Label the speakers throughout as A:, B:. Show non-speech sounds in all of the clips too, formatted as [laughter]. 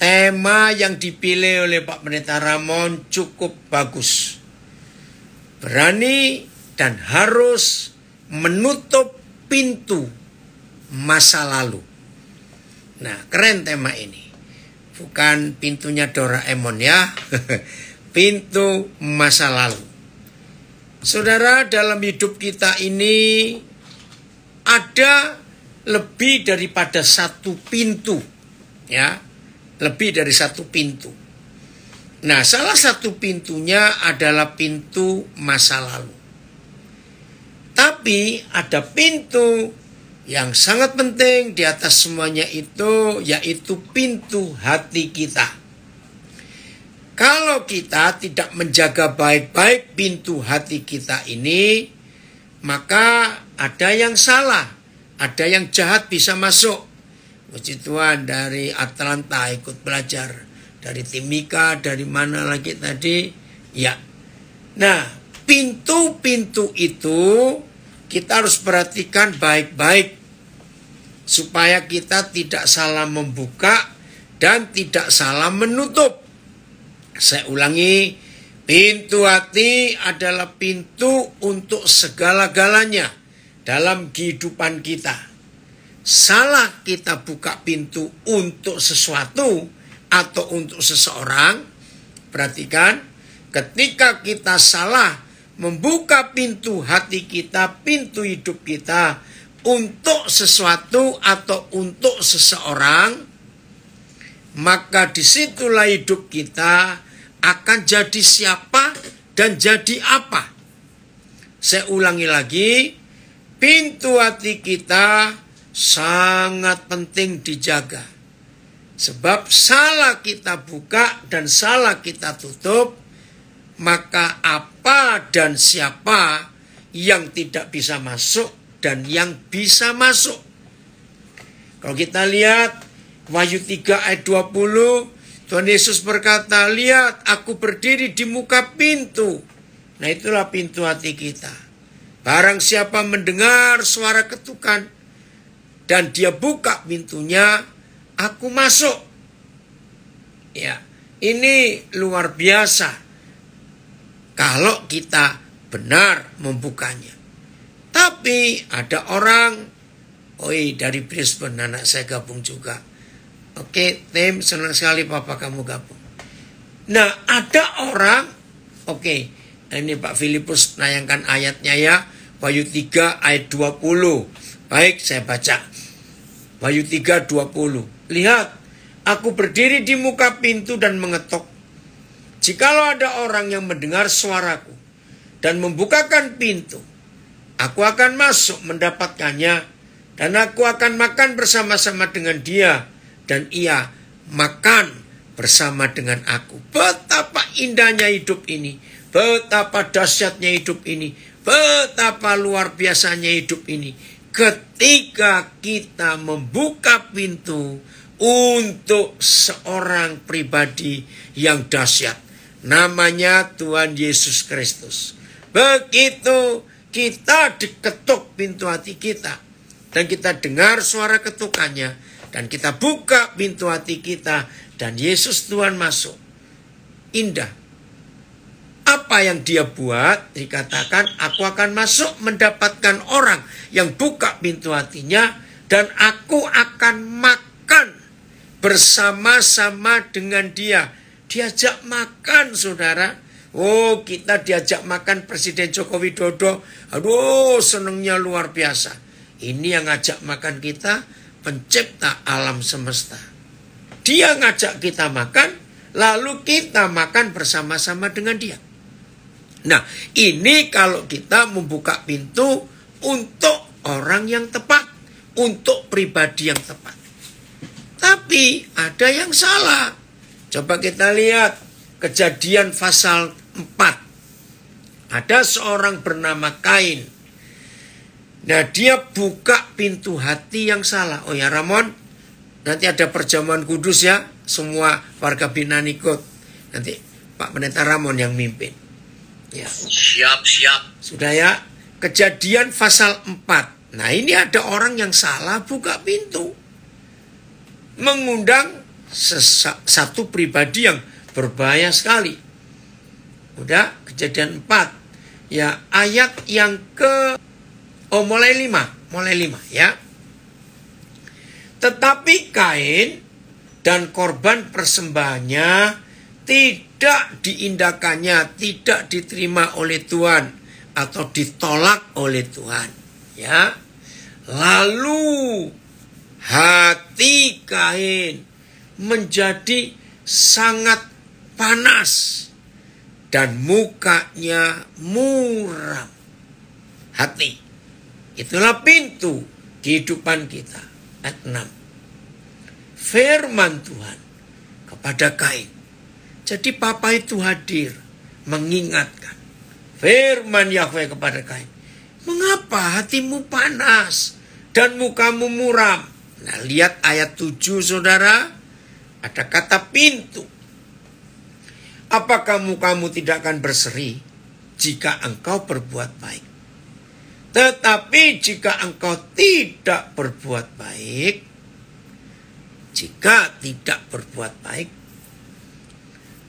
A: tema yang dipilih oleh Pak Pendeta Ramon cukup bagus. Berani dan harus menutup pintu masa lalu. Nah, keren tema ini. Bukan pintunya Doraemon ya. [laughs] Pintu masa lalu. Saudara, dalam hidup kita ini ada lebih daripada satu pintu ya lebih dari satu pintu. Nah, salah satu pintunya adalah pintu masa lalu. Tapi ada pintu yang sangat penting di atas semuanya itu yaitu pintu hati kita. Kalau kita tidak menjaga baik-baik pintu hati kita ini, maka ada yang salah, ada yang jahat bisa masuk. Puji Tuhan dari Atlanta ikut belajar dari Timika dari mana lagi tadi ya nah pintu-pintu itu kita harus perhatikan baik-baik supaya kita tidak salah membuka dan tidak salah menutup saya ulangi pintu hati adalah pintu untuk segala-galanya dalam kehidupan kita salah kita buka pintu untuk sesuatu atau untuk seseorang, perhatikan, ketika kita salah membuka pintu hati kita, pintu hidup kita untuk sesuatu atau untuk seseorang, maka disitulah hidup kita akan jadi siapa dan jadi apa. Saya ulangi lagi, pintu hati kita sangat penting dijaga. Sebab salah kita buka dan salah kita tutup, maka apa dan siapa yang tidak bisa masuk dan yang bisa masuk. Kalau kita lihat Wahyu 3 ayat 20, Tuhan Yesus berkata, "Lihat, aku berdiri di muka pintu." Nah, itulah pintu hati kita. Barang siapa mendengar suara ketukan, dan dia buka pintunya, aku masuk. Ya, ini luar biasa. Kalau kita benar membukanya. Tapi ada orang, oi dari Brisbane anak saya gabung juga. Oke, tim senang sekali papa kamu gabung. Nah, ada orang, oke, ini Pak Filipus nayangkan ayatnya ya, Wahyu 3 ayat 20. Baik, saya baca. Bayu 3, 20. Lihat, aku berdiri di muka pintu dan mengetok. Jikalau ada orang yang mendengar suaraku dan membukakan pintu, aku akan masuk mendapatkannya dan aku akan makan bersama-sama dengan dia dan ia makan bersama dengan aku. Betapa indahnya hidup ini, betapa dahsyatnya hidup ini, betapa luar biasanya hidup ini ketika kita membuka pintu untuk seorang pribadi yang dahsyat. Namanya Tuhan Yesus Kristus. Begitu kita diketuk pintu hati kita. Dan kita dengar suara ketukannya. Dan kita buka pintu hati kita. Dan Yesus Tuhan masuk. Indah apa yang dia buat dikatakan aku akan masuk mendapatkan orang yang buka pintu hatinya dan aku akan makan bersama-sama dengan dia diajak makan saudara Oh kita diajak makan Presiden Joko Widodo Aduh senengnya luar biasa Ini yang ngajak makan kita Pencipta alam semesta Dia ngajak kita makan Lalu kita makan bersama-sama dengan dia Nah, ini kalau kita membuka pintu untuk orang yang tepat, untuk pribadi yang tepat. Tapi ada yang salah. Coba kita lihat kejadian pasal 4. Ada seorang bernama Kain. Nah, dia buka pintu hati yang salah. Oh ya, Ramon, nanti ada perjamuan kudus ya. Semua warga binaan ikut. Nanti Pak Pendeta Ramon yang mimpin. Ya. Siap, siap. Sudah ya. Kejadian pasal 4. Nah, ini ada orang yang salah buka pintu. Mengundang satu pribadi yang berbahaya sekali. Udah, kejadian 4. Ya, ayat yang ke Oh, mulai 5, mulai 5 ya. Tetapi Kain dan korban persembahannya tidak diindakannya, tidak diterima oleh Tuhan atau ditolak oleh Tuhan, ya. Lalu hati Kain menjadi sangat panas dan mukanya muram. Hati. Itulah pintu kehidupan kita. Ayat 6. Firman Tuhan kepada Kain. Jadi Papa itu hadir mengingatkan firman Yahweh kepada Kain. Mengapa hatimu panas dan mukamu muram? Nah, lihat ayat 7 Saudara. Ada kata pintu. Apakah mukamu tidak akan berseri jika engkau berbuat baik? Tetapi jika engkau tidak berbuat baik, jika tidak berbuat baik,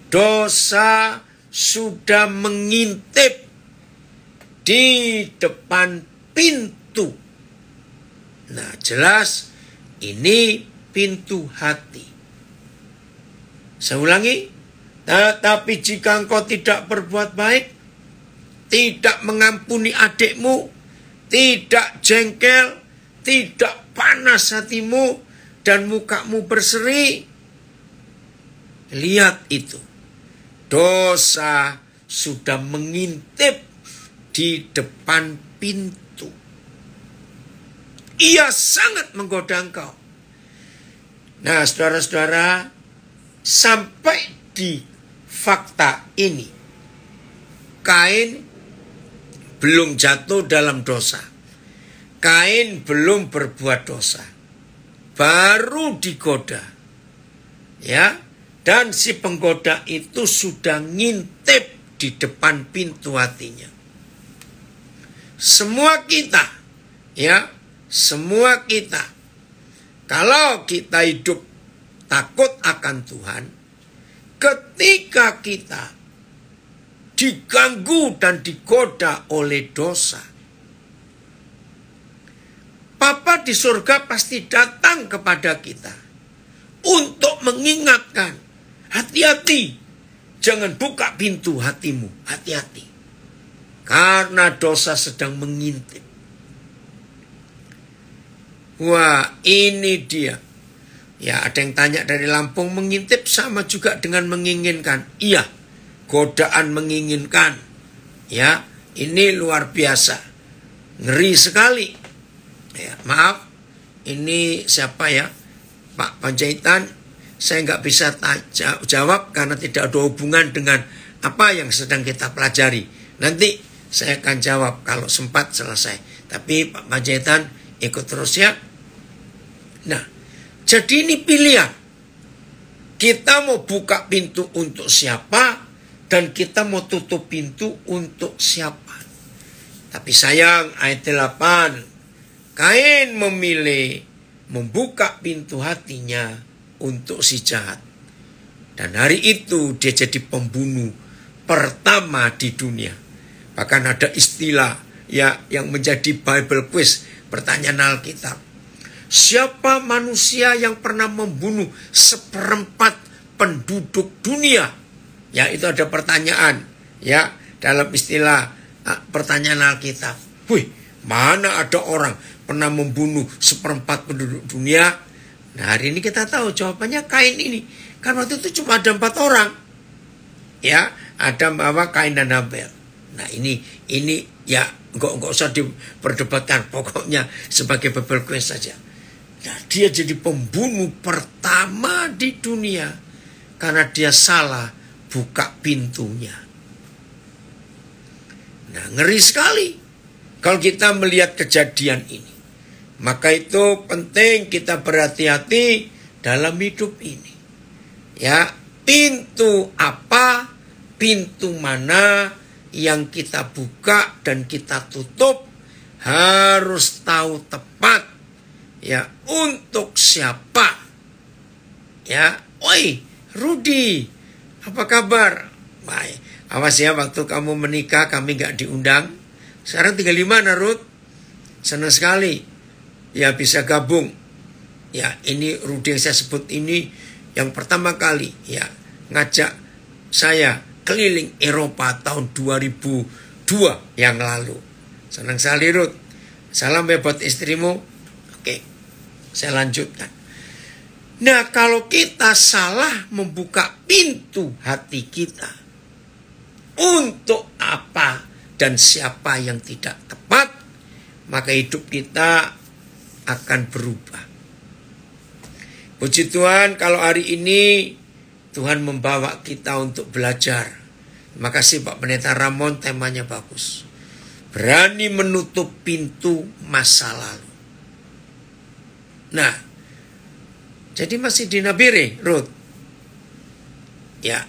A: dosa sudah mengintip di depan pintu. Nah, jelas ini pintu hati. Saya ulangi, tetapi nah, jika engkau tidak berbuat baik, tidak mengampuni adikmu, tidak jengkel, tidak panas hatimu, dan mukamu berseri, lihat itu dosa sudah mengintip di depan pintu. Ia sangat menggoda engkau. Nah, saudara-saudara, sampai di fakta ini, Kain belum jatuh dalam dosa. Kain belum berbuat dosa. Baru digoda. Ya, dan si penggoda itu sudah ngintip di depan pintu hatinya. Semua kita, ya, semua kita, kalau kita hidup takut akan Tuhan, ketika kita diganggu dan digoda oleh dosa. Papa di surga pasti datang kepada kita untuk mengingatkan Hati-hati. Jangan buka pintu hatimu. Hati-hati. Karena dosa sedang mengintip. Wah, ini dia. Ya, ada yang tanya dari Lampung, mengintip sama juga dengan menginginkan. Iya, godaan menginginkan. Ya, ini luar biasa. Ngeri sekali. Ya, maaf, ini siapa ya? Pak Panjaitan saya nggak bisa jawab karena tidak ada hubungan dengan apa yang sedang kita pelajari. Nanti saya akan jawab kalau sempat selesai. Tapi Pak Majetan ikut terus ya. Nah, jadi ini pilihan. Kita mau buka pintu untuk siapa dan kita mau tutup pintu untuk siapa. Tapi sayang ayat 8, Kain memilih membuka pintu hatinya untuk si jahat. Dan hari itu dia jadi pembunuh pertama di dunia. Bahkan ada istilah ya yang menjadi Bible quiz, pertanyaan Alkitab. Siapa manusia yang pernah membunuh seperempat penduduk dunia? Ya, itu ada pertanyaan ya dalam istilah ah, pertanyaan Alkitab. Wih, mana ada orang pernah membunuh seperempat penduduk dunia? Nah hari ini kita tahu jawabannya kain ini. Kan waktu itu cuma ada empat orang. Ya, ada bahwa kain dan Abel Nah ini, ini ya nggak nggak usah diperdebatkan. Pokoknya sebagai Babel Queen saja. Nah, dia jadi pembunuh pertama di dunia karena dia salah buka pintunya. Nah, ngeri sekali kalau kita melihat kejadian ini. Maka itu penting kita berhati-hati dalam hidup ini. Ya, pintu apa, pintu mana yang kita buka dan kita tutup harus tahu tepat ya untuk siapa. Ya, oi Rudi, apa kabar? Baik. Awas ya waktu kamu menikah kami gak diundang. Sekarang tinggal di mana Ruth? Senang sekali ya bisa gabung. Ya, ini yang saya sebut ini yang pertama kali ya ngajak saya keliling Eropa tahun 2002 yang lalu. Senang sekali Rud Salam hebat ya istrimu. Oke, saya lanjutkan. Nah, kalau kita salah membuka pintu hati kita untuk apa dan siapa yang tidak tepat, maka hidup kita akan berubah. Puji Tuhan kalau hari ini Tuhan membawa kita untuk belajar. Makasih Pak Pendeta Ramon temanya bagus.
B: Berani
A: menutup pintu masa lalu. Nah, jadi masih di Nabire, Ruth. Ya.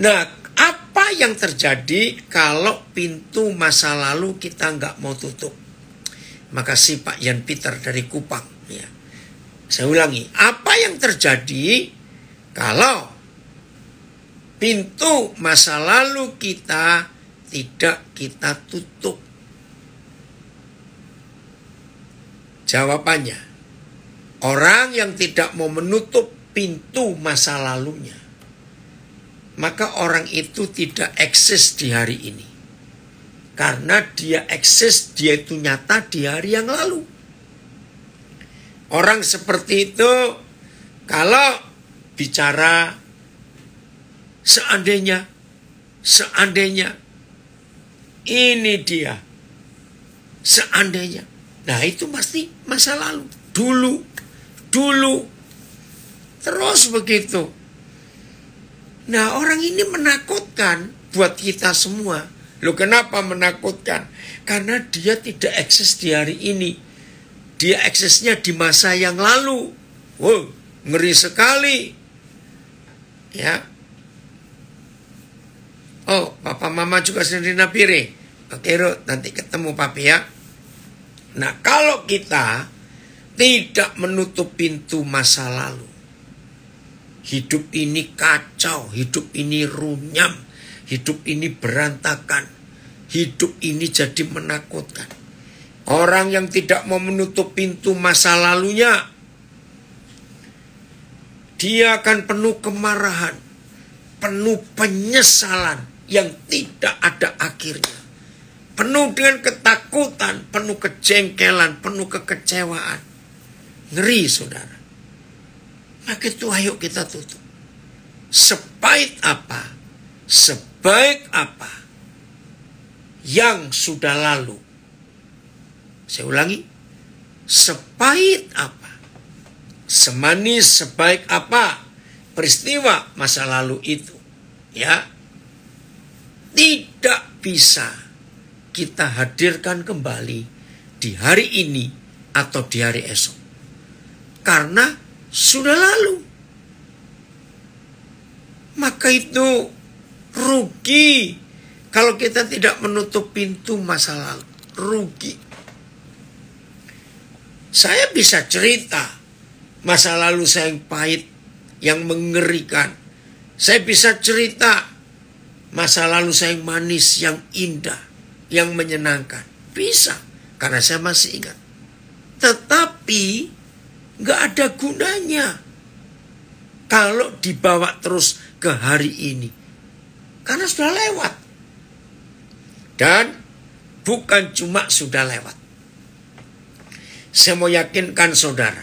A: Nah, apa yang terjadi kalau pintu masa lalu kita nggak mau tutup? Maka si Pak Yan Peter dari Kupang, ya. Saya ulangi, apa yang terjadi kalau pintu masa lalu kita tidak kita tutup? Jawabannya, orang yang tidak mau menutup pintu masa lalunya, maka orang itu tidak eksis di hari ini. Karena dia eksis, dia itu nyata di hari yang lalu. Orang seperti itu kalau bicara seandainya, seandainya ini dia, seandainya. Nah itu pasti masa lalu, dulu, dulu, terus begitu. Nah orang ini menakutkan buat kita semua Loh kenapa menakutkan? Karena dia tidak eksis di hari ini. Dia eksisnya di masa yang lalu. Wow, ngeri sekali. Ya. Oh, papa mama juga sendiri napire. Oke, Ruth, nanti ketemu papi ya. Nah, kalau kita tidak menutup pintu masa lalu. Hidup ini kacau, hidup ini runyam Hidup ini berantakan. Hidup ini jadi menakutkan. Orang yang tidak mau menutup pintu masa lalunya, dia akan penuh kemarahan, penuh penyesalan yang tidak ada akhirnya. Penuh dengan ketakutan, penuh kejengkelan, penuh kekecewaan. Ngeri saudara. Maka itu ayo kita tutup. Sepait apa sebaik apa yang sudah lalu. Saya ulangi, sepahit apa, semanis sebaik apa peristiwa masa lalu itu. Ya, tidak bisa kita hadirkan kembali di hari ini atau di hari esok. Karena sudah lalu. Maka itu rugi kalau kita tidak menutup pintu masa lalu. Rugi. Saya bisa cerita masa lalu saya yang pahit, yang mengerikan. Saya bisa cerita masa lalu saya yang manis, yang indah, yang menyenangkan. Bisa, karena saya masih ingat. Tetapi gak ada gunanya kalau dibawa terus ke hari ini karena sudah lewat. Dan bukan cuma sudah lewat. Saya mau yakinkan saudara.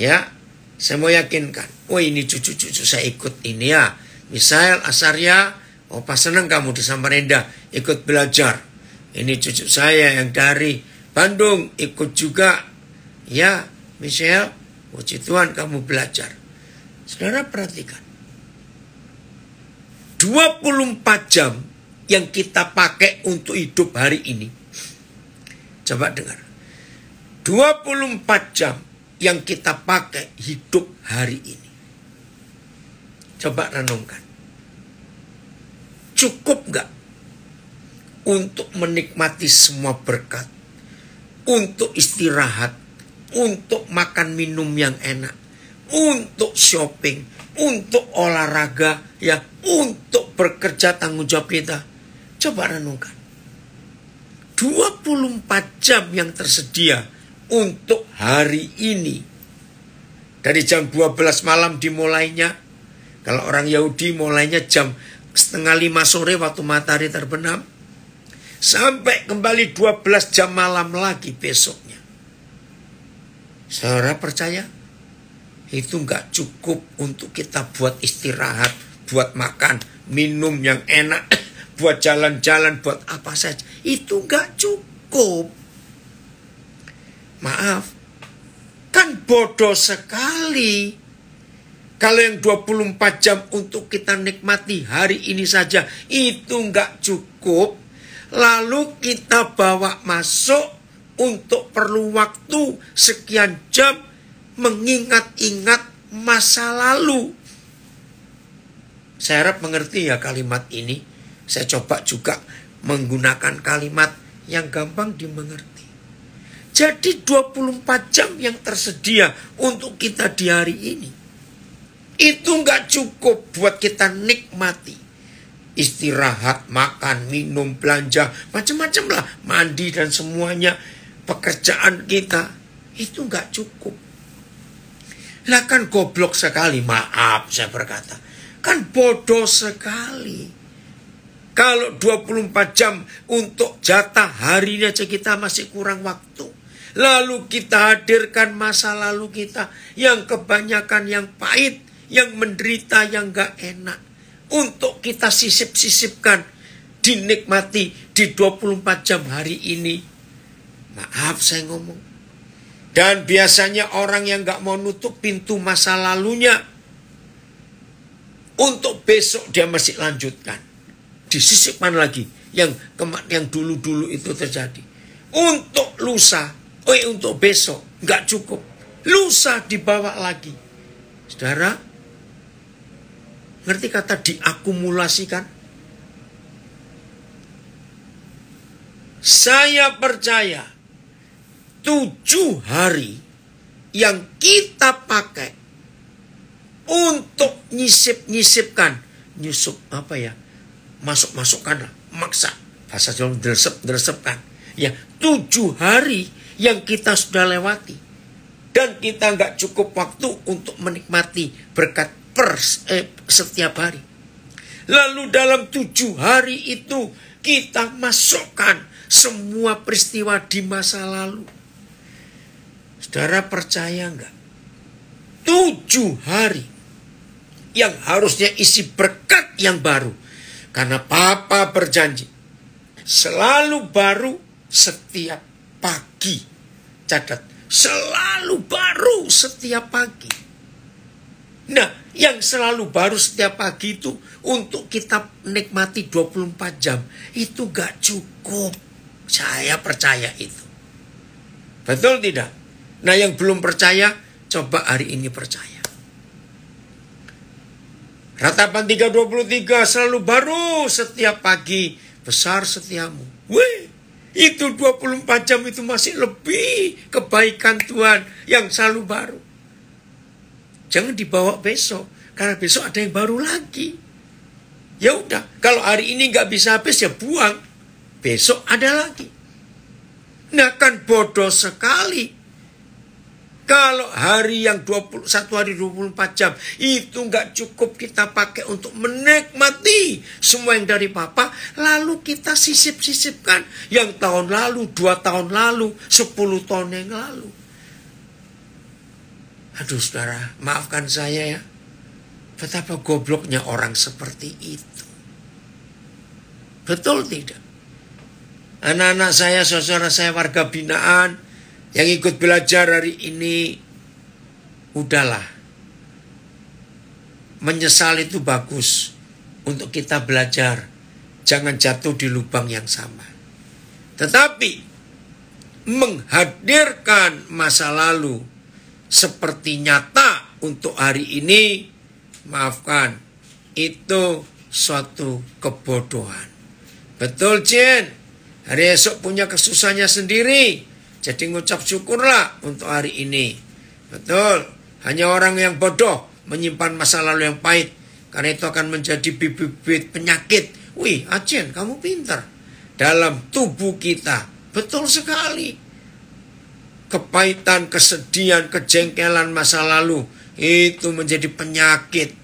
A: Ya, saya mau yakinkan. Oh ini cucu-cucu saya ikut ini ya. Misael, oh Opa seneng kamu di Samarinda ikut belajar. Ini cucu saya yang dari Bandung ikut juga. Ya, Michelle, puji Tuhan kamu belajar. Saudara perhatikan. 24 jam yang kita pakai untuk hidup hari ini. Coba dengar. 24 jam yang kita pakai hidup hari ini. Coba renungkan. Cukup nggak untuk menikmati semua berkat? Untuk istirahat, untuk makan minum yang enak, untuk shopping, untuk olahraga, ya, untuk bekerja tanggung jawab kita. Coba renungkan. 24 jam yang tersedia untuk hari ini. Dari jam 12 malam dimulainya. Kalau orang Yahudi mulainya jam setengah lima sore waktu matahari terbenam. Sampai kembali 12 jam malam lagi besoknya. Saudara percaya? itu nggak cukup untuk kita buat istirahat, buat makan, minum yang enak, [clears throat] buat jalan-jalan, buat apa saja. Itu nggak cukup. Maaf, kan bodoh sekali. Kalau yang 24 jam untuk kita nikmati hari ini saja, itu nggak cukup. Lalu kita bawa masuk untuk perlu waktu sekian jam mengingat-ingat masa lalu. Saya harap mengerti ya kalimat ini. Saya coba juga menggunakan kalimat yang gampang dimengerti. Jadi 24 jam yang tersedia untuk kita di hari ini. Itu nggak cukup buat kita nikmati istirahat, makan, minum, belanja, macam-macam lah, mandi dan semuanya pekerjaan kita itu nggak cukup. Lah kan goblok sekali, maaf saya berkata. Kan bodoh sekali. Kalau 24 jam untuk jatah harinya aja kita masih kurang waktu. Lalu kita hadirkan masa lalu kita yang kebanyakan yang pahit, yang menderita, yang gak enak. Untuk kita sisip-sisipkan, dinikmati di 24 jam hari ini. Maaf saya ngomong dan biasanya orang yang gak mau nutup pintu masa lalunya untuk besok dia masih lanjutkan. Disisipkan lagi yang yang dulu-dulu itu terjadi. Untuk lusa, oi oh, eh, untuk besok Gak cukup. Lusa dibawa lagi. Saudara, ngerti kata diakumulasikan? Saya percaya tujuh hari yang kita pakai untuk nyisip-nyisipkan. Nyusup apa ya? Masuk-masukkan maksa. Bahasa Jawa dresep dresepkan Ya, tujuh hari yang kita sudah lewati. Dan kita nggak cukup waktu untuk menikmati berkat pers eh, setiap hari. Lalu dalam tujuh hari itu kita masukkan semua peristiwa di masa lalu Saudara percaya enggak? Tujuh hari yang harusnya isi berkat yang baru. Karena Papa berjanji selalu baru setiap pagi. Catat, selalu baru setiap pagi. Nah, yang selalu baru setiap pagi itu untuk kita nikmati 24 jam. Itu gak cukup. Saya percaya itu. Betul tidak? Nah yang belum percaya, coba hari ini percaya. Ratapan 323 selalu baru setiap pagi. Besar setiamu. Weh itu 24 jam itu masih lebih kebaikan Tuhan yang selalu baru. Jangan dibawa besok. Karena besok ada yang baru lagi. Ya udah, kalau hari ini nggak bisa habis ya buang. Besok ada lagi. Nah kan bodoh sekali kalau hari yang 21 hari 24 jam itu nggak cukup kita pakai untuk menikmati semua yang dari Papa, lalu kita sisip-sisipkan yang tahun lalu, dua tahun lalu, 10 tahun yang lalu. Aduh saudara, maafkan saya ya. Betapa gobloknya orang seperti itu. Betul tidak? Anak-anak saya, saudara saya warga binaan, yang ikut belajar hari ini, udahlah. Menyesal itu bagus untuk kita belajar. Jangan jatuh di lubang yang sama. Tetapi menghadirkan masa lalu seperti nyata untuk hari ini, maafkan, itu suatu kebodohan. Betul, Jen. Hari esok punya kesusahannya sendiri. Jadi ngucap syukurlah untuk hari ini. Betul. Hanya orang yang bodoh menyimpan masa lalu yang pahit. Karena itu akan menjadi bibit-bibit penyakit. Wih, Acen, kamu pinter Dalam tubuh kita. Betul sekali. Kepahitan, kesedihan, kejengkelan masa lalu. Itu menjadi penyakit.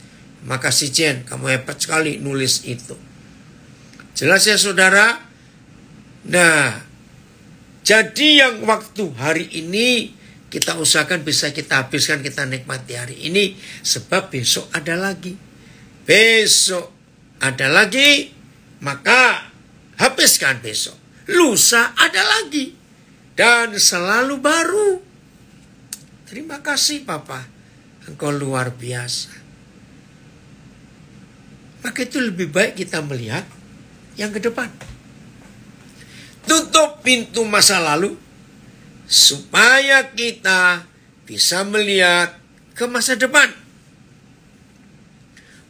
A: Maka si Jen, kamu hebat sekali nulis itu. Jelas ya saudara? Nah, jadi yang waktu hari ini kita usahakan bisa kita habiskan, kita nikmati hari ini. Sebab besok ada lagi. Besok ada lagi, maka habiskan besok. Lusa ada lagi. Dan selalu baru. Terima kasih Papa. Engkau luar biasa. Maka itu lebih baik kita melihat yang ke depan tutup pintu masa lalu supaya kita bisa melihat ke masa depan.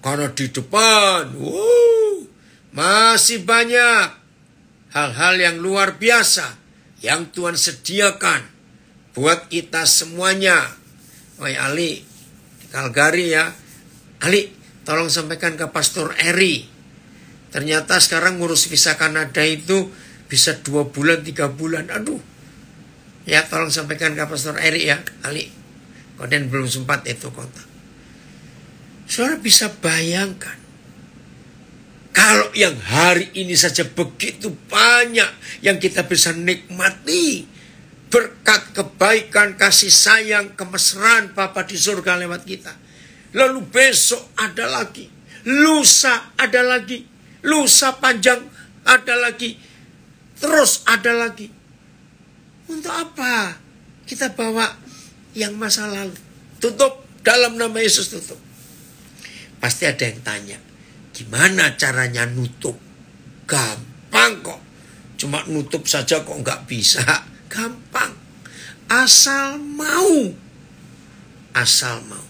A: Karena di depan, wuh, masih banyak hal-hal yang luar biasa yang Tuhan sediakan buat kita semuanya. Oi Ali, di Kalgari ya. Ali, tolong sampaikan ke Pastor Eri. Ternyata sekarang ngurus visa Kanada itu bisa dua bulan tiga bulan aduh ya tolong sampaikan ke Pastor Erik ya Ali konten belum sempat itu kota. saudara bisa bayangkan kalau yang hari ini saja begitu banyak yang kita bisa nikmati berkat kebaikan kasih sayang kemesraan Bapa di surga lewat kita lalu besok ada lagi lusa ada lagi lusa panjang ada lagi Terus ada lagi. Untuk apa kita bawa yang masa lalu? Tutup dalam nama Yesus tutup. Pasti ada yang tanya, gimana caranya nutup? Gampang kok. Cuma nutup saja kok nggak bisa. [laughs] Gampang. Asal mau. Asal mau.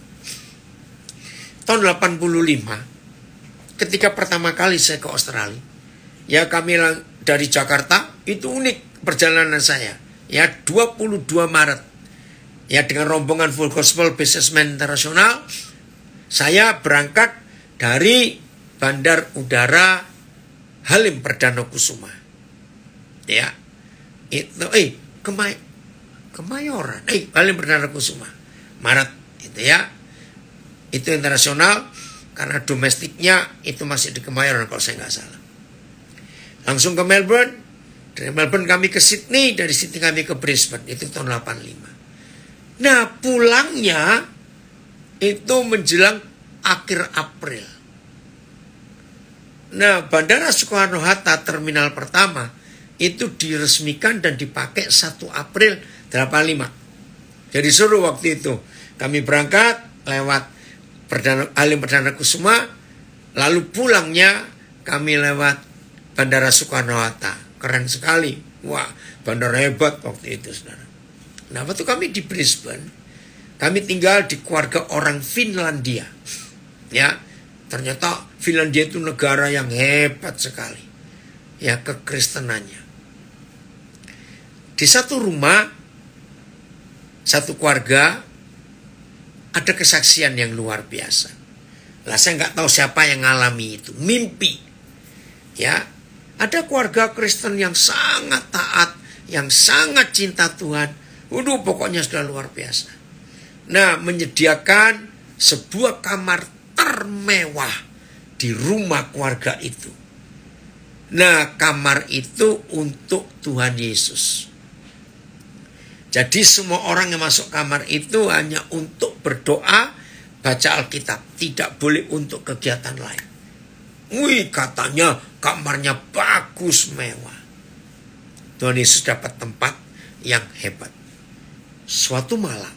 A: Tahun 85, ketika pertama kali saya ke Australia, ya kami dari Jakarta itu unik perjalanan saya ya 22 Maret ya dengan rombongan Full Gospel Businessman Internasional saya berangkat dari Bandar Udara Halim Perdana Kusuma ya itu eh kemay Kemayoran eh Halim Perdana Kusuma Maret itu ya itu internasional karena domestiknya itu masih di Kemayoran kalau saya nggak salah langsung ke Melbourne. Dari Melbourne kami ke Sydney, dari Sydney kami ke Brisbane. Itu tahun 85. Nah, pulangnya itu menjelang akhir April. Nah, Bandara Soekarno-Hatta terminal pertama itu diresmikan dan dipakai 1 April 85. Jadi suruh waktu itu kami berangkat lewat Perdana, Alim Perdana Kusuma, lalu pulangnya kami lewat Bandara Soekarno Hatta. Keren sekali. Wah, bandara hebat waktu itu, saudara. Nah, waktu kami di Brisbane, kami tinggal di keluarga orang Finlandia. Ya, ternyata Finlandia itu negara yang hebat sekali. Ya, kekristenannya. Di satu rumah, satu keluarga, ada kesaksian yang luar biasa. Lah saya nggak tahu siapa yang ngalami itu. Mimpi. Ya, ada keluarga Kristen yang sangat taat, yang sangat cinta Tuhan. Waduh, pokoknya sudah luar biasa. Nah, menyediakan sebuah kamar termewah di rumah keluarga itu. Nah, kamar itu untuk Tuhan Yesus. Jadi semua orang yang masuk kamar itu hanya untuk berdoa, baca Alkitab, tidak boleh untuk kegiatan lain. Wih katanya kamarnya bagus mewah. Tuhan Yesus dapat tempat yang hebat. Suatu malam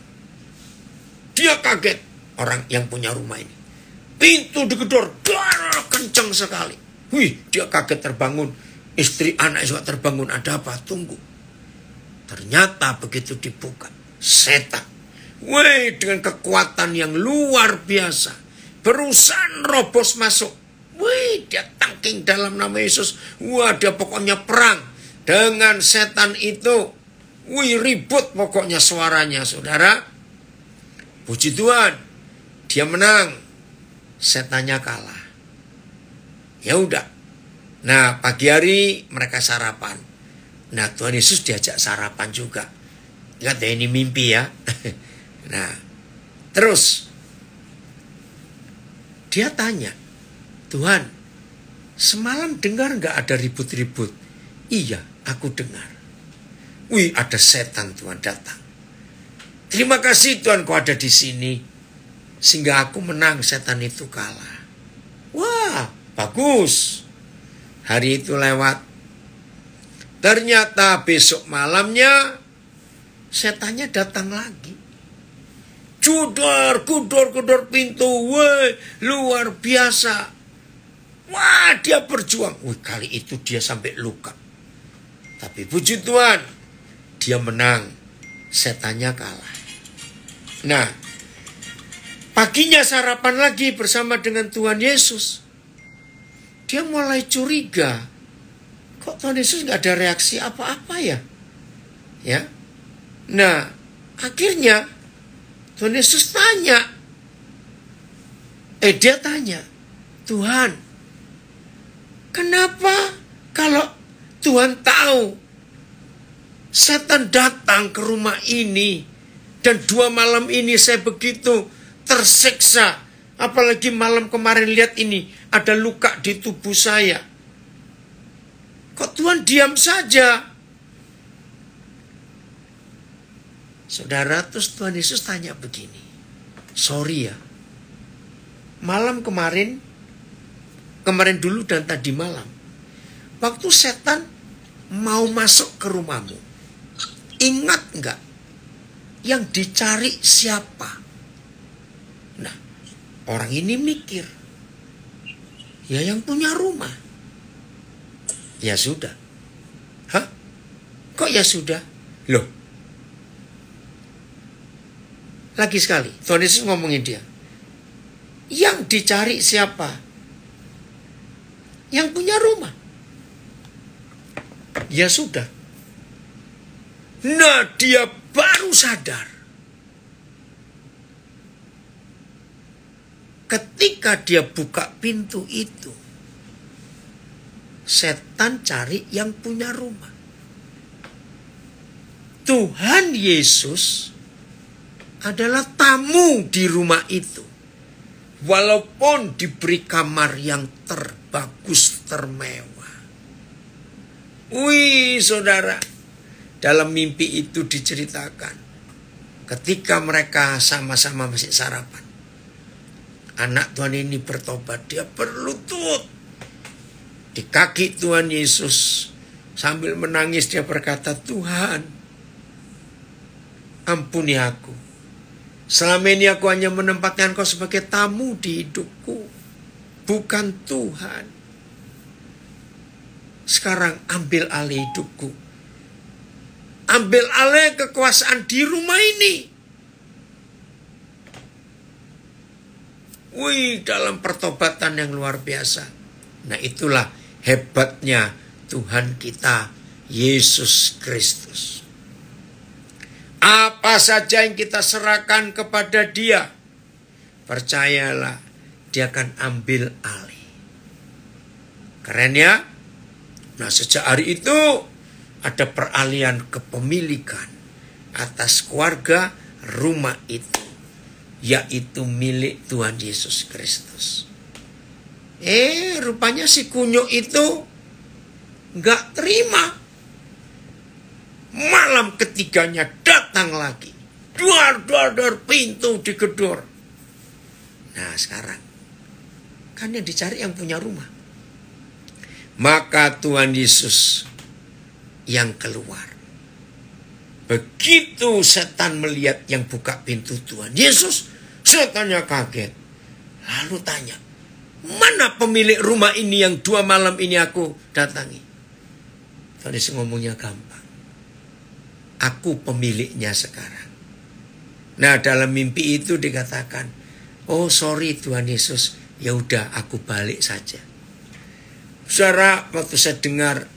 A: dia kaget orang yang punya rumah ini. Pintu digedor, kencang sekali. Wih, dia kaget terbangun. Istri anak juga terbangun. Ada apa? Tunggu. Ternyata begitu dibuka, setan. Wih, dengan kekuatan yang luar biasa. Berusaha robos masuk Wih, dia tangking dalam nama Yesus. Wah, dia pokoknya perang dengan setan itu. Wih, ribut pokoknya suaranya, saudara. Puji Tuhan, dia menang. Setannya kalah. Ya udah. Nah, pagi hari mereka sarapan. Nah, Tuhan Yesus diajak sarapan juga. Ingat ya, ini mimpi ya. [laughs] nah, terus dia tanya, Tuhan, semalam dengar nggak ada ribut-ribut? Iya, aku dengar. Wih, ada setan Tuhan datang. Terima kasih Tuhan kau ada di sini. Sehingga aku menang, setan itu kalah. Wah, bagus. Hari itu lewat. Ternyata besok malamnya setannya datang lagi. Cudor, kudor, kudor pintu. Woi, luar biasa Wah dia berjuang. Wih, kali itu dia sampai luka. Tapi puji Tuhan, dia menang. Setannya kalah. Nah, paginya sarapan lagi bersama dengan Tuhan Yesus. Dia mulai curiga. Kok Tuhan Yesus gak ada reaksi apa-apa ya? Ya. Nah, akhirnya Tuhan Yesus tanya. Eh dia tanya, Tuhan, Kenapa kalau Tuhan tahu setan datang ke rumah ini dan dua malam ini saya begitu tersiksa. Apalagi malam kemarin lihat ini ada luka di tubuh saya. Kok Tuhan diam saja? Saudara, terus Tuhan Yesus tanya begini. Sorry ya. Malam kemarin kemarin dulu dan tadi malam. Waktu setan mau masuk ke rumahmu, ingat nggak yang dicari siapa? Nah, orang ini mikir, ya yang punya rumah. Ya sudah. Hah? Kok ya sudah? Loh. Lagi sekali, Tuhan Yesus ngomongin dia. Yang dicari siapa? yang punya rumah. Ya sudah. Nah, dia baru sadar. Ketika dia buka pintu itu, setan cari yang punya rumah. Tuhan Yesus adalah tamu di rumah itu. Walaupun diberi kamar yang terbagus, termewah. Wih, saudara. Dalam mimpi itu diceritakan. Ketika mereka sama-sama masih sarapan. Anak Tuhan ini bertobat. Dia berlutut di kaki Tuhan Yesus. Sambil menangis dia berkata, Tuhan, ampuni aku Selama ini aku hanya menempatkan kau sebagai tamu di hidupku. Bukan Tuhan. Sekarang ambil alih hidupku. Ambil alih kekuasaan di rumah ini. Wih, dalam pertobatan yang luar biasa. Nah itulah hebatnya Tuhan kita, Yesus Kristus. Apa saja yang kita serahkan kepada dia, percayalah dia akan ambil alih. Keren ya? Nah sejak hari itu ada peralihan kepemilikan atas keluarga rumah itu. Yaitu milik Tuhan Yesus Kristus. Eh rupanya si kunyuk itu gak terima. Malam ketiganya dat datang lagi. Duar, duar, duar, pintu digedor. Nah sekarang, kan yang dicari yang punya rumah. Maka Tuhan Yesus yang keluar. Begitu setan melihat yang buka pintu Tuhan Yesus, setannya kaget. Lalu tanya, mana pemilik rumah ini yang dua malam ini aku datangi? tadi Yesus ngomongnya kamu aku pemiliknya sekarang. Nah, dalam mimpi itu dikatakan, "Oh, sorry Tuhan Yesus, ya udah aku balik saja." Saudara, waktu saya dengar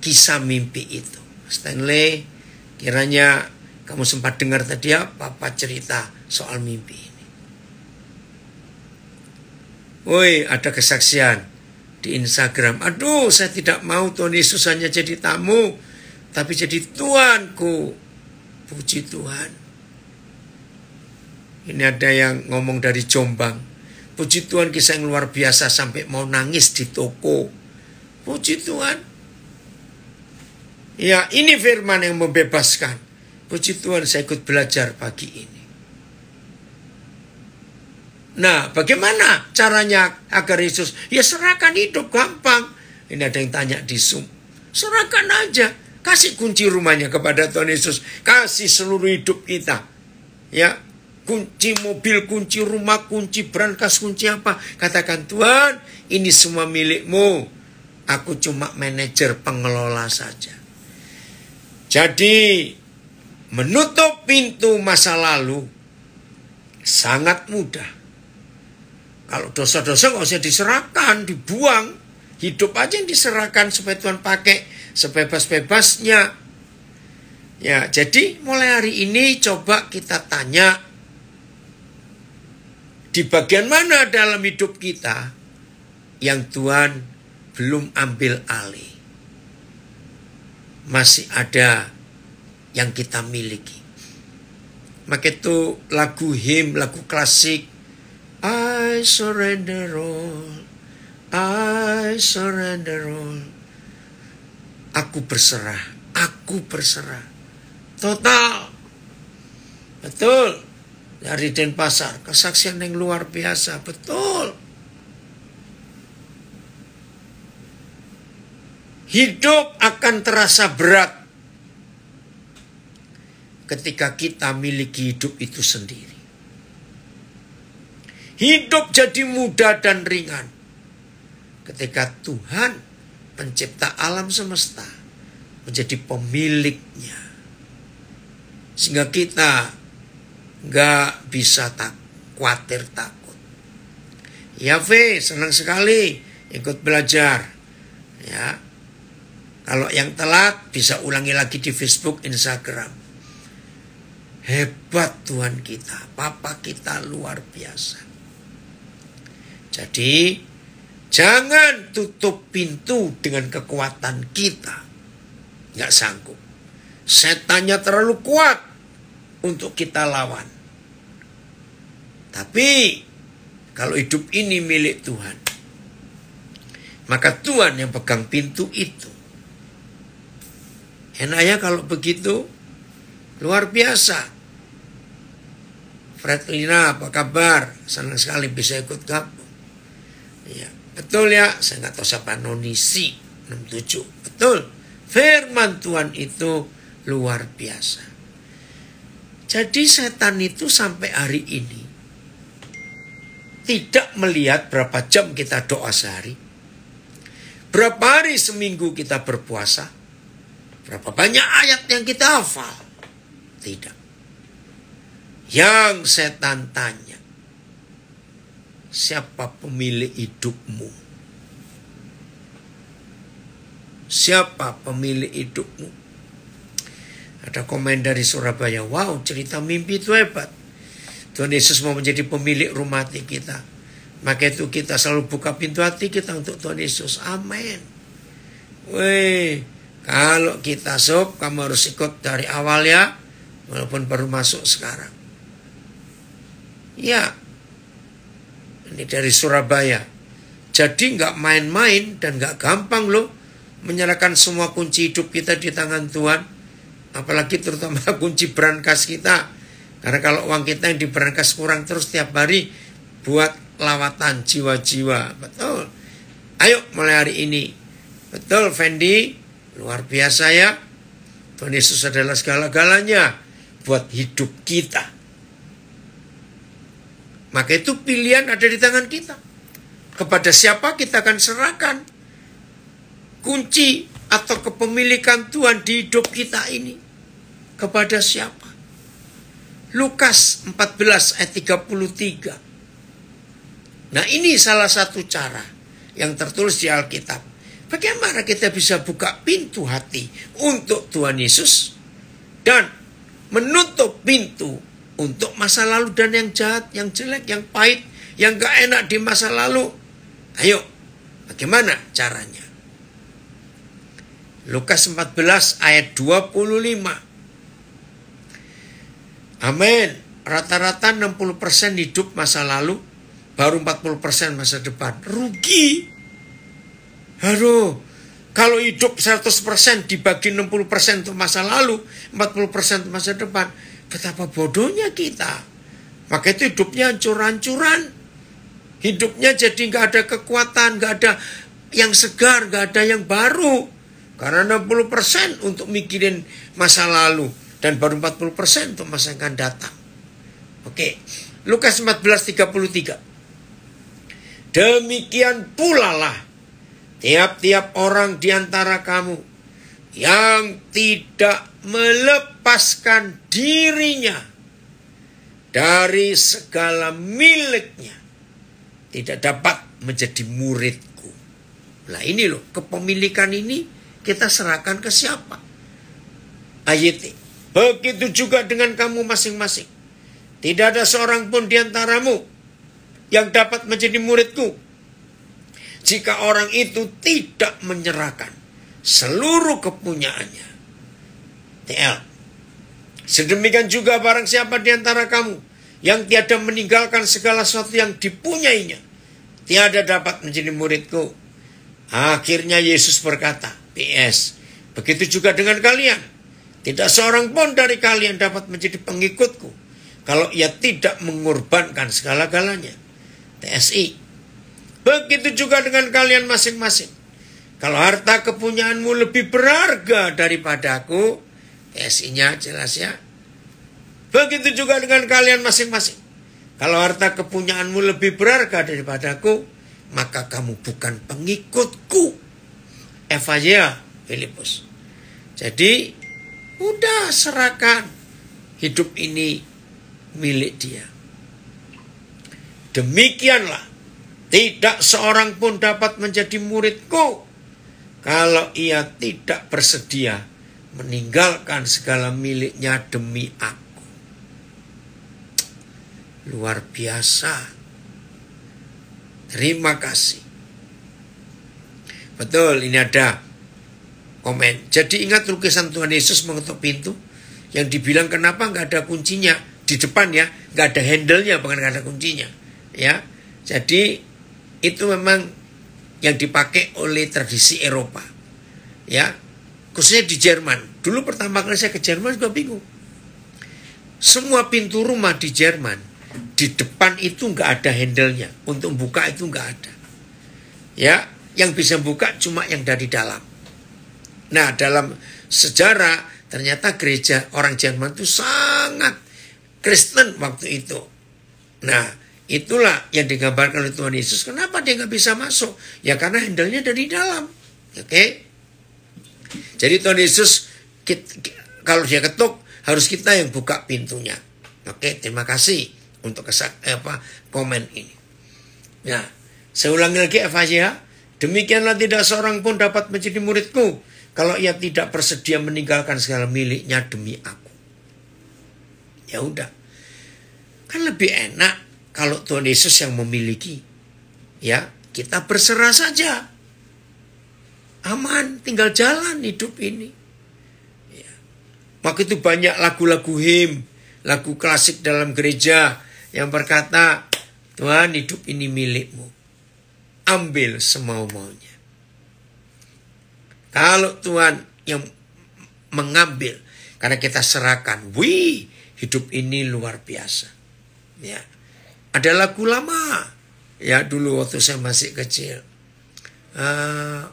A: kisah mimpi itu, Stanley, kiranya kamu sempat dengar tadi ya, Papa cerita soal mimpi ini. Woi, ada kesaksian di Instagram. Aduh, saya tidak mau Tuhan Yesus hanya jadi tamu tapi jadi Tuanku. Puji Tuhan. Ini ada yang ngomong dari Jombang. Puji Tuhan kisah yang luar biasa sampai mau nangis di toko. Puji Tuhan. Ya ini firman yang membebaskan. Puji Tuhan saya ikut belajar pagi ini. Nah, bagaimana caranya agar Yesus? Ya serahkan hidup gampang. Ini ada yang tanya di Zoom. Serahkan aja. Kasih kunci rumahnya kepada Tuhan Yesus. Kasih seluruh hidup kita. Ya, kunci mobil, kunci rumah, kunci berangkas kunci apa. Katakan Tuhan, ini semua milikmu. Aku cuma manajer pengelola saja. Jadi, menutup pintu masa lalu sangat mudah. Kalau dosa-dosa nggak usah diserahkan, dibuang. Hidup aja yang diserahkan supaya Tuhan pakai sebebas-bebasnya. Ya, jadi mulai hari ini coba kita tanya di bagian mana dalam hidup kita yang Tuhan belum ambil alih. Masih ada yang kita miliki. Maka itu lagu him lagu klasik. I surrender all, I surrender all. Aku berserah, aku berserah. Total. Betul. Dari Denpasar, kesaksian yang luar biasa, betul. Hidup akan terasa berat ketika kita miliki hidup itu sendiri. Hidup jadi mudah dan ringan ketika Tuhan pencipta alam semesta menjadi pemiliknya. Sehingga kita nggak bisa tak khawatir takut. Ya V, senang sekali ikut belajar. Ya, kalau yang telat bisa ulangi lagi di Facebook, Instagram. Hebat Tuhan kita, Papa kita luar biasa. Jadi Jangan tutup pintu dengan kekuatan kita. Nggak sanggup. Setannya terlalu kuat untuk kita lawan. Tapi kalau hidup ini milik Tuhan, maka Tuhan yang pegang pintu itu. Enaknya kalau begitu, luar biasa. Lina, apa kabar? Senang sekali bisa ikut Ya, betul ya, saya nggak tahu siapa nonisi 67. Betul. Firman Tuhan itu luar biasa. Jadi setan itu sampai hari ini tidak melihat berapa jam kita doa sehari. Berapa hari seminggu kita berpuasa. Berapa banyak ayat yang kita hafal. Tidak. Yang setan tanya siapa pemilik hidupmu. Siapa pemilik hidupmu? Ada komen dari Surabaya, wow cerita mimpi itu hebat. Tuhan Yesus mau menjadi pemilik rumah hati kita. Maka itu kita selalu buka pintu hati kita untuk Tuhan Yesus. Amin. Weh, kalau kita sok kamu harus ikut dari awal ya. Walaupun baru masuk sekarang. Ya, ini dari Surabaya. Jadi nggak main-main dan nggak gampang loh menyerahkan semua kunci hidup kita di tangan Tuhan. Apalagi terutama [laughs] kunci berangkas kita. Karena kalau uang kita yang diberangkas kurang terus tiap hari buat lawatan jiwa-jiwa. Betul. Ayo mulai hari ini. Betul Fendi, luar biasa ya. Tuhan Yesus adalah segala-galanya buat hidup kita. Maka itu pilihan ada di tangan kita. Kepada siapa kita akan serahkan kunci atau kepemilikan Tuhan di hidup kita ini. Kepada siapa? Lukas 14 ayat 33. Nah ini salah satu cara yang tertulis di Alkitab. Bagaimana kita bisa buka pintu hati untuk Tuhan Yesus dan menutup pintu untuk masa lalu dan yang jahat, yang jelek, yang pahit, yang gak enak di masa lalu. Ayo, bagaimana caranya? Lukas 14 ayat 25. Amin. Rata-rata 60% hidup masa lalu, baru 40% masa depan. Rugi. Aduh, kalau hidup 100% dibagi 60% untuk masa lalu, 40% untuk masa depan Betapa bodohnya kita. Maka itu hidupnya hancur-hancuran. Hidupnya jadi nggak ada kekuatan, nggak ada yang segar, nggak ada yang baru. Karena 60% untuk mikirin masa lalu dan baru 40% untuk masa yang akan datang. Oke. Lukas 14:33. Demikian pula lah tiap-tiap orang di antara kamu yang tidak melepaskan dirinya dari segala miliknya tidak dapat menjadi muridku. Nah ini loh, kepemilikan ini kita serahkan ke siapa? Ayat Begitu juga dengan kamu masing-masing. Tidak ada seorang pun di antaramu yang dapat menjadi muridku. Jika orang itu tidak menyerahkan seluruh kepunyaannya. TL. Sedemikian juga barang siapa di antara kamu yang tiada meninggalkan segala sesuatu yang dipunyainya, tiada dapat menjadi muridku. Akhirnya Yesus berkata, PS, begitu juga dengan kalian. Tidak seorang pun dari kalian dapat menjadi pengikutku kalau ia tidak mengorbankan segala-galanya. TSI. Begitu juga dengan kalian masing-masing kalau harta kepunyaanmu lebih berharga daripadaku, TSI-nya jelas ya. Begitu juga dengan kalian masing-masing. Kalau harta kepunyaanmu lebih berharga daripadaku, maka kamu bukan pengikutku. Evaya Filipus. Jadi, udah serahkan hidup ini milik dia. Demikianlah, tidak seorang pun dapat menjadi muridku kalau ia tidak bersedia meninggalkan segala miliknya demi aku. Luar biasa. Terima kasih. Betul, ini ada komen. Jadi ingat lukisan Tuhan Yesus mengetuk pintu yang dibilang kenapa nggak ada kuncinya di depan ya, nggak ada handle-nya, bukan nggak ada kuncinya. Ya, jadi itu memang yang dipakai oleh tradisi Eropa. Ya, khususnya di Jerman. Dulu pertama kali saya ke Jerman juga bingung. Semua pintu rumah di Jerman di depan itu nggak ada handle-nya untuk buka itu nggak ada. Ya, yang bisa buka cuma yang dari dalam. Nah, dalam sejarah ternyata gereja orang Jerman itu sangat Kristen waktu itu. Nah, Itulah yang digambarkan oleh Tuhan Yesus. Kenapa dia nggak bisa masuk? Ya karena handle dari dalam. Oke? Okay? Jadi Tuhan Yesus kita, kalau dia ketuk harus kita yang buka pintunya. Oke, okay? terima kasih untuk kesak, eh, apa komen ini. Nah, saya ulangi lagi Efesia. Demikianlah tidak seorang pun dapat menjadi muridku kalau ia tidak bersedia meninggalkan segala miliknya demi aku. Ya udah. Kan lebih enak kalau Tuhan Yesus yang memiliki, ya kita berserah saja. Aman, tinggal jalan hidup ini. Ya. waktu itu banyak lagu-lagu him, lagu klasik dalam gereja yang berkata, Tuhan hidup ini milikmu. Ambil semau-maunya. Kalau Tuhan yang mengambil, karena kita serahkan, wih, hidup ini luar biasa. Ya. Ada lagu lama ya dulu waktu saya masih kecil. Uh,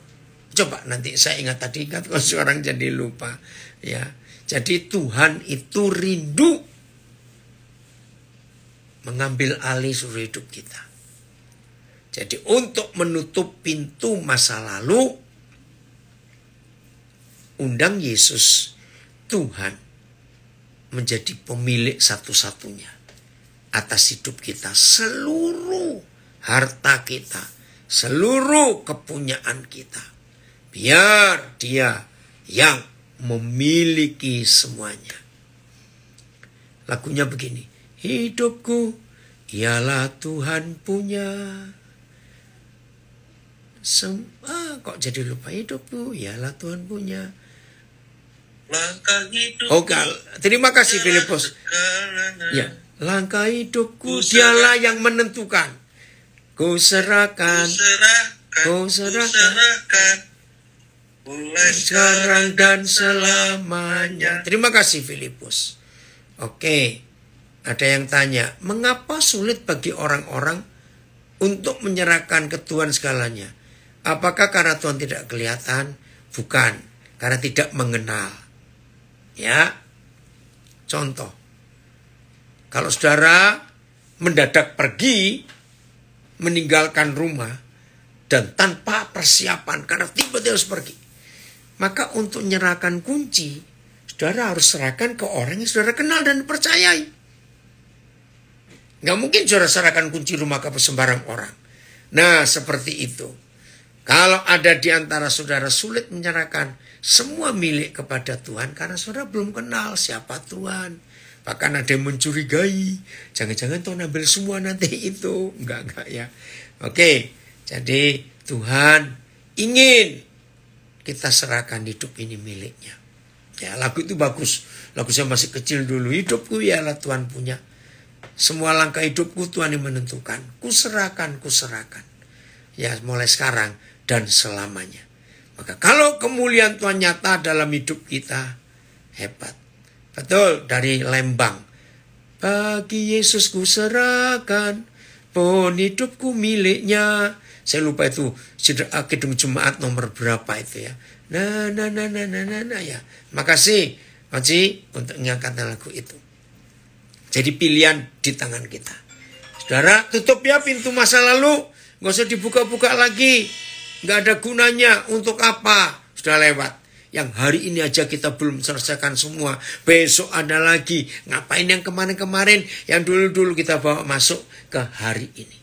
A: coba nanti saya ingat tadi ingat kalau seorang jadi lupa ya. Jadi Tuhan itu rindu mengambil alih seluruh hidup kita. Jadi untuk menutup pintu masa lalu, undang Yesus Tuhan menjadi pemilik satu-satunya atas hidup kita, seluruh harta kita, seluruh kepunyaan kita. Biar dia yang memiliki semuanya. Lagunya begini, hidupku ialah Tuhan punya. Sem ah, kok jadi lupa hidupku ialah Tuhan punya. Maka hidup. Oh, terima kasih Filipus. Ya. Langkah hidupku dialah yang menentukan. Ku serahkan. Ku serahkan. Mulai sekarang dan selamanya. Terima kasih Filipus. Oke. Ada yang tanya, mengapa sulit bagi orang-orang untuk menyerahkan ke Tuhan segalanya? Apakah karena Tuhan tidak kelihatan? Bukan, karena tidak mengenal. Ya. Contoh, kalau saudara mendadak pergi, meninggalkan rumah, dan tanpa persiapan, karena tiba-tiba harus pergi. Maka untuk menyerahkan kunci, saudara harus serahkan ke orang yang saudara kenal dan percayai. Nggak mungkin saudara serahkan kunci rumah ke sembarang orang. Nah, seperti itu. Kalau ada di antara saudara sulit menyerahkan semua milik kepada Tuhan karena saudara belum kenal siapa Tuhan Bahkan ada yang mencurigai, jangan-jangan Tuhan ambil semua nanti itu. Enggak, enggak ya. Oke, jadi Tuhan ingin kita serahkan hidup ini miliknya. Ya, lagu itu bagus. Lagu saya masih kecil dulu. Hidupku ya lah Tuhan punya. Semua langkah hidupku Tuhan yang menentukan. Kuserahkan, kuserahkan. Ya, mulai sekarang dan selamanya. Maka kalau kemuliaan Tuhan nyata dalam hidup kita, hebat. Betul, dari Lembang. Bagi Yesus ku serahkan, pun hidupku miliknya. Saya lupa itu ah, Kidung Jemaat nomor berapa itu ya. Nah, nah, nah, nah, nah, nah, nah ya. Makasih Maci untuk mengangkat lagu itu. Jadi pilihan di tangan kita. Saudara, tutup ya pintu masa lalu. Nggak usah dibuka-buka lagi. Nggak ada gunanya. Untuk apa? Sudah lewat. Yang hari ini aja kita belum selesaikan semua. Besok ada lagi. Ngapain yang kemarin-kemarin. Yang dulu-dulu kita bawa masuk ke hari ini.